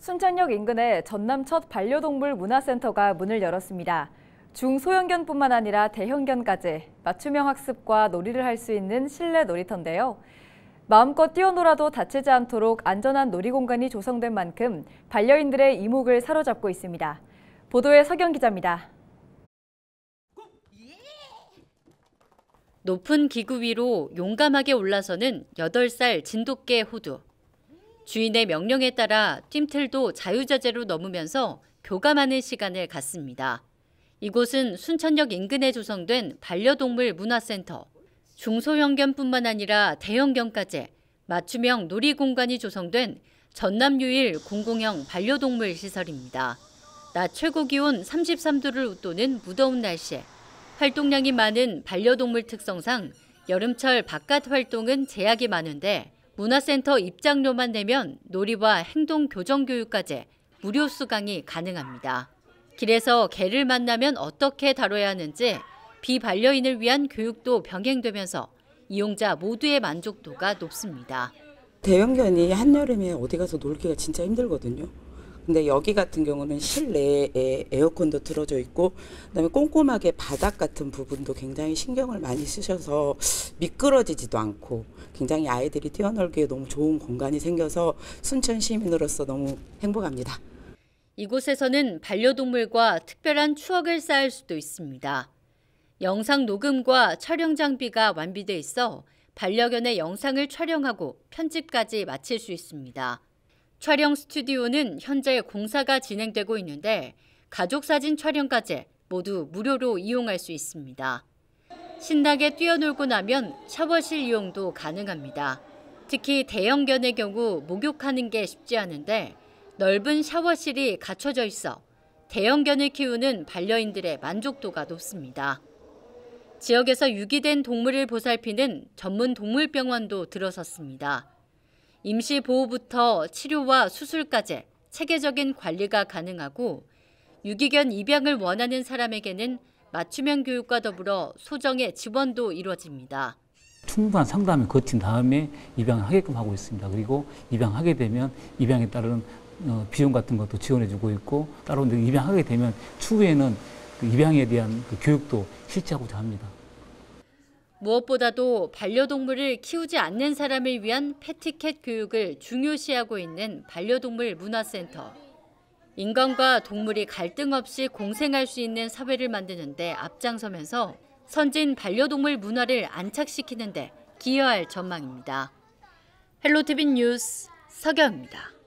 순천역 인근의 전남 첫 반려동물 문화센터가 문을 열었습니다. 중소형견뿐만 아니라 대형견까지 맞춤형 학습과 놀이를 할 수 있는 실내 놀이터인데요. 마음껏 뛰어놀아도 다치지 않도록 안전한 놀이 공간이 조성된 만큼 반려인들의 이목을 사로잡고 있습니다. 보도에 서경 기자입니다. 높은 기구 위로 용감하게 올라서는 8살 진돗개 호두. 주인의 명령에 따라 팀틀도 자유자재로 넘으면서 교감하는 시간을 갖습니다. 이곳은 순천역 인근에 조성된 반려동물 문화센터, 중소형견뿐만 아니라 대형견까지 맞춤형 놀이공간이 조성된 전남 유일 공공형 반려동물 시설입니다. 낮 최고 기온 33도를 웃도는 무더운 날씨 활동량이 많은 반려동물 특성상 여름철 바깥 활동은 제약이 많은데 문화센터 입장료만 내면 놀이와 행동 교정 교육까지 무료 수강이 가능합니다. 길에서 개를 만나면 어떻게 다뤄야 하는지 비반려인을 위한 교육도 병행되면서 이용자 모두의 만족도가 높습니다. 대형견이 한여름에 어디 가서 놀기가 진짜 힘들거든요. 근데 여기 같은 경우는 실내에 에어컨도 틀어져 있고 그다음에 꼼꼼하게 바닥 같은 부분도 굉장히 신경을 많이 쓰셔서 미끄러지지도 않고 굉장히 아이들이 뛰어놀기에 너무 좋은 공간이 생겨서 순천 시민으로서 너무 행복합니다. 이곳에서는 반려동물과 특별한 추억을 쌓을 수도 있습니다. 영상 녹음과 촬영 장비가 완비돼 있어 반려견의 영상을 촬영하고 편집까지 마칠 수 있습니다. 촬영 스튜디오는 현재 공사가 진행되고 있는데 가족사진 촬영까지 모두 무료로 이용할 수 있습니다. 신나게 뛰어놀고 나면 샤워실 이용도 가능합니다. 특히 대형견의 경우 목욕하는 게 쉽지 않은데 넓은 샤워실이 갖춰져 있어 대형견을 키우는 반려인들의 만족도가 높습니다. 지역에서 유기된 동물을 보살피는 전문 동물병원도 들어섰습니다. 임시 보호부터 치료와 수술까지 체계적인 관리가 가능하고 유기견 입양을 원하는 사람에게는 맞춤형 교육과 더불어 소정의 지원도 이루어집니다. 충분한 상담을 거친 다음에 입양하게끔 하고 있습니다. 그리고 입양하게 되면 입양에 따른 어, 비용 같은 것도 지원해주고 있고 따로 입양하게 되면 추후에는 그 입양에 대한 그 교육도 실시하고자 합니다. 무엇보다도 반려동물을 키우지 않는 사람을 위한 패티캣 교육을 중요시하고 있는 반려동물 문화센터. 인간과 동물이 갈등 없이 공생할 수 있는 사회를 만드는데 앞장서면서 선진 반려동물 문화를 안착시키는데 기여할 전망입니다. 헬로티빈 뉴스 서경입니다.